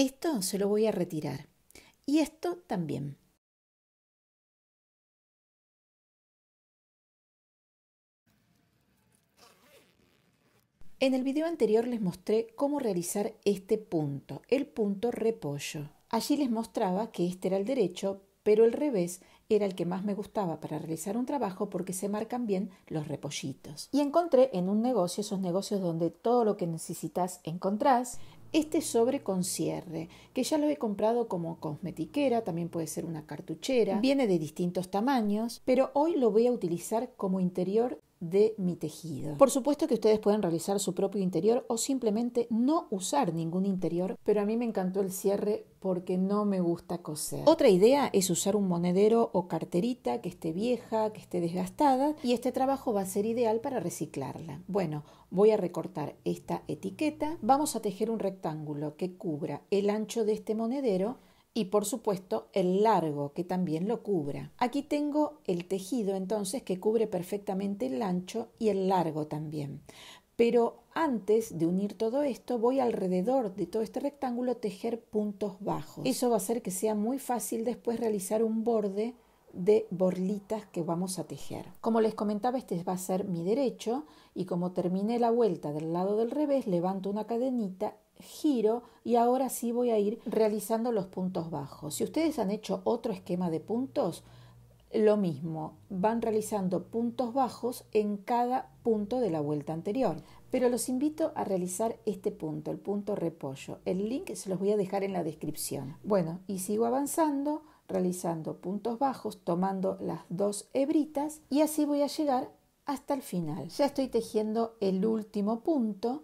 Esto se lo voy a retirar. Y esto también. En el video anterior les mostré cómo realizar este punto, el punto repollo. Allí les mostraba que este era el derecho, pero el revés era el que más me gustaba para realizar un trabajo porque se marcan bien los repollitos. Y encontré en un negocio esos negocios donde todo lo que necesitas encontrás este sobre con cierre, que ya lo he comprado como cosmetiquera, también puede ser una cartuchera, viene de distintos tamaños, pero hoy lo voy a utilizar como interior de mi tejido. Por supuesto que ustedes pueden realizar su propio interior o simplemente no usar ningún interior, pero a mí me encantó el cierre porque no me gusta coser. Otra idea es usar un monedero o carterita que esté vieja, que esté desgastada y este trabajo va a ser ideal para reciclarla. Bueno, voy a recortar esta etiqueta, vamos a tejer un rectángulo que cubra el ancho de este monedero y por supuesto el largo que también lo cubra. Aquí tengo el tejido entonces que cubre perfectamente el ancho y el largo también. Pero antes de unir todo esto, voy alrededor de todo este rectángulo tejer puntos bajos. Eso va a hacer que sea muy fácil después realizar un borde de borlitas que vamos a tejer. Como les comentaba, este va a ser mi derecho y como terminé la vuelta del lado del revés, levanto una cadenita giro y ahora sí voy a ir realizando los puntos bajos. Si ustedes han hecho otro esquema de puntos, lo mismo, van realizando puntos bajos en cada punto de la vuelta anterior. Pero los invito a realizar este punto, el punto repollo. El link se los voy a dejar en la descripción. Bueno, y sigo avanzando, realizando puntos bajos, tomando las dos hebritas y así voy a llegar hasta el final. Ya estoy tejiendo el último punto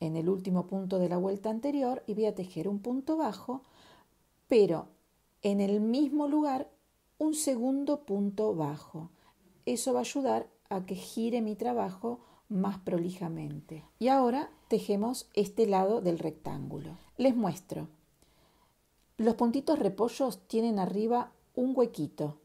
en el último punto de la vuelta anterior y voy a tejer un punto bajo, pero en el mismo lugar un segundo punto bajo. Eso va a ayudar a que gire mi trabajo más prolijamente. Y ahora tejemos este lado del rectángulo. Les muestro. Los puntitos repollos tienen arriba un huequito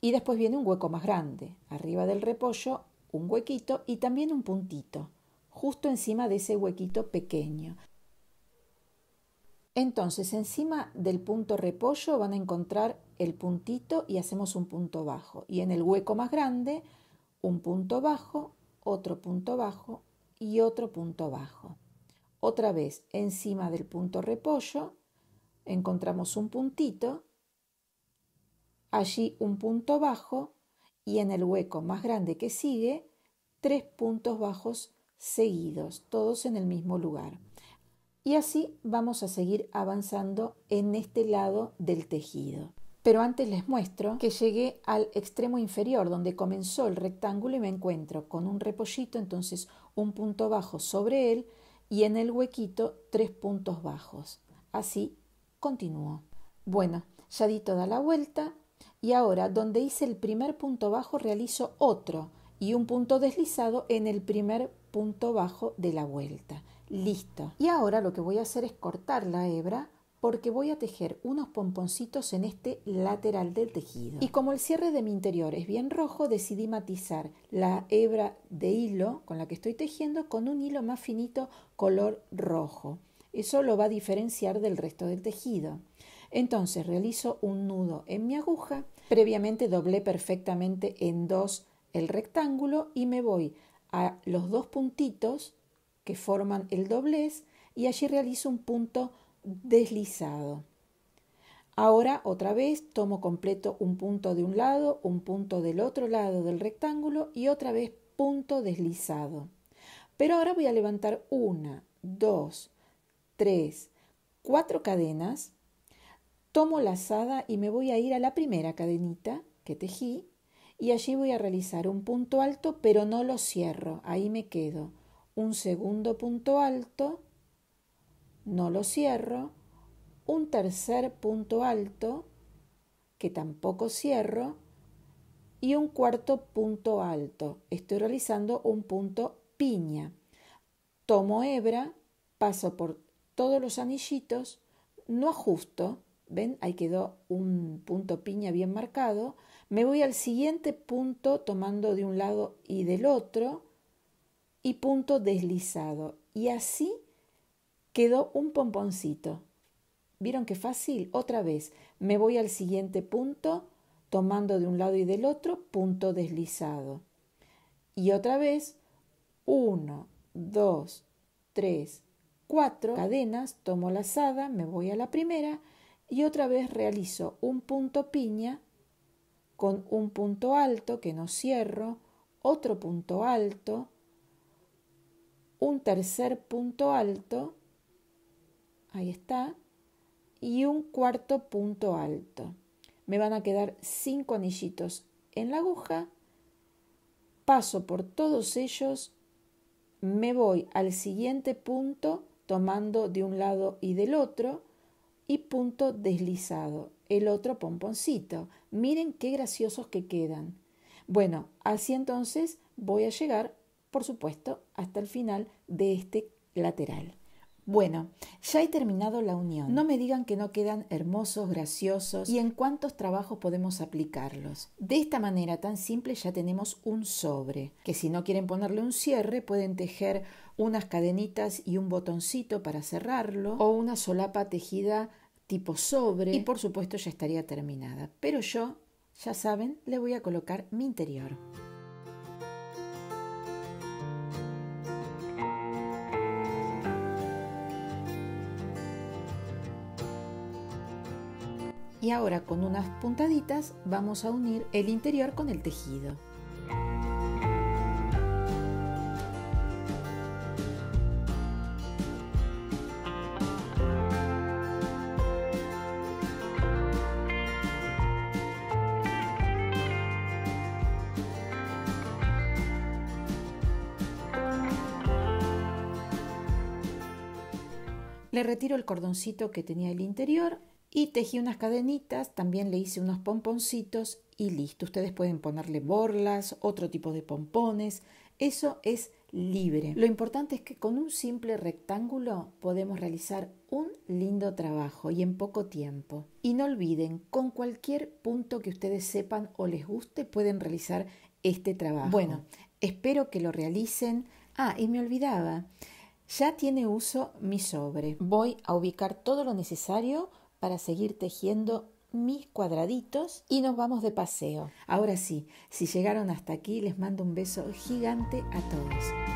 y después viene un hueco más grande. Arriba del repollo un huequito y también un puntito justo encima de ese huequito pequeño. Entonces, encima del punto repollo van a encontrar el puntito y hacemos un punto bajo. Y en el hueco más grande, un punto bajo, otro punto bajo y otro punto bajo. Otra vez, encima del punto repollo, encontramos un puntito, allí un punto bajo y en el hueco más grande que sigue, tres puntos bajos seguidos, todos en el mismo lugar. Y así vamos a seguir avanzando en este lado del tejido. Pero antes les muestro que llegué al extremo inferior donde comenzó el rectángulo y me encuentro con un repollito, entonces un punto bajo sobre él y en el huequito tres puntos bajos. Así continúo. Bueno, ya di toda la vuelta y ahora donde hice el primer punto bajo realizo otro y un punto deslizado en el primer punto bajo de la vuelta. Listo. Y ahora lo que voy a hacer es cortar la hebra porque voy a tejer unos pomponcitos en este lateral del tejido. Y como el cierre de mi interior es bien rojo, decidí matizar la hebra de hilo con la que estoy tejiendo con un hilo más finito color rojo. Eso lo va a diferenciar del resto del tejido. Entonces realizo un nudo en mi aguja, previamente doblé perfectamente en dos el rectángulo y me voy a los dos puntitos que forman el doblez y allí realizo un punto deslizado. Ahora otra vez tomo completo un punto de un lado, un punto del otro lado del rectángulo y otra vez punto deslizado. Pero ahora voy a levantar una, dos, tres, cuatro cadenas, tomo lazada y me voy a ir a la primera cadenita que tejí y allí voy a realizar un punto alto, pero no lo cierro, ahí me quedo. Un segundo punto alto, no lo cierro. Un tercer punto alto, que tampoco cierro. Y un cuarto punto alto. Estoy realizando un punto piña. Tomo hebra, paso por todos los anillitos, no ajusto, ¿Ven? Ahí quedó un punto piña bien marcado. Me voy al siguiente punto tomando de un lado y del otro y punto deslizado. Y así quedó un pomponcito. ¿Vieron qué fácil? Otra vez, me voy al siguiente punto tomando de un lado y del otro punto deslizado. Y otra vez, 1, 2, 3, 4 cadenas, tomo la lazada, me voy a la primera y otra vez realizo un punto piña con un punto alto que no cierro, otro punto alto, un tercer punto alto, ahí está, y un cuarto punto alto. Me van a quedar cinco anillitos en la aguja, paso por todos ellos, me voy al siguiente punto tomando de un lado y del otro, punto deslizado, el otro pomponcito. Miren qué graciosos que quedan. Bueno, así entonces voy a llegar, por supuesto, hasta el final de este lateral. Bueno, ya he terminado la unión. No me digan que no quedan hermosos, graciosos y en cuántos trabajos podemos aplicarlos. De esta manera tan simple ya tenemos un sobre, que si no quieren ponerle un cierre pueden tejer unas cadenitas y un botoncito para cerrarlo o una solapa tejida tipo sobre y por supuesto ya estaría terminada. Pero yo, ya saben, le voy a colocar mi interior. Y ahora con unas puntaditas vamos a unir el interior con el tejido. Le retiro el cordoncito que tenía el interior y tejí unas cadenitas, también le hice unos pomponcitos y listo. Ustedes pueden ponerle borlas, otro tipo de pompones, eso es libre. Lo importante es que con un simple rectángulo podemos realizar un lindo trabajo y en poco tiempo. Y no olviden, con cualquier punto que ustedes sepan o les guste, pueden realizar este trabajo. Bueno, espero que lo realicen. Ah, y me olvidaba. Ya tiene uso mi sobre. Voy a ubicar todo lo necesario para seguir tejiendo mis cuadraditos y nos vamos de paseo. Ahora sí, si llegaron hasta aquí, les mando un beso gigante a todos.